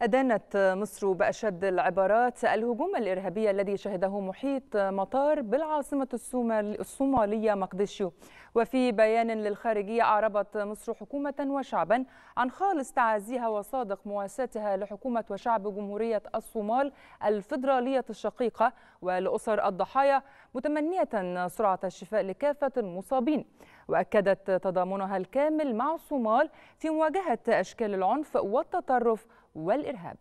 أدانت مصر بأشد العبارات الهجوم الإرهابي الذي شهده محيط مطار بالعاصمة الصومالية مقديشيو وفي بيان للخارجية أعربت مصر حكومة وشعبا عن خالص تعازيها وصادق مواساتها لحكومة وشعب جمهورية الصومال الفيدرالية الشقيقة ولأسر الضحايا متمنية سرعة الشفاء لكافة المصابين وأكدت تضامنها الكامل مع الصومال في مواجهة أشكال العنف والتطرف والإرهاب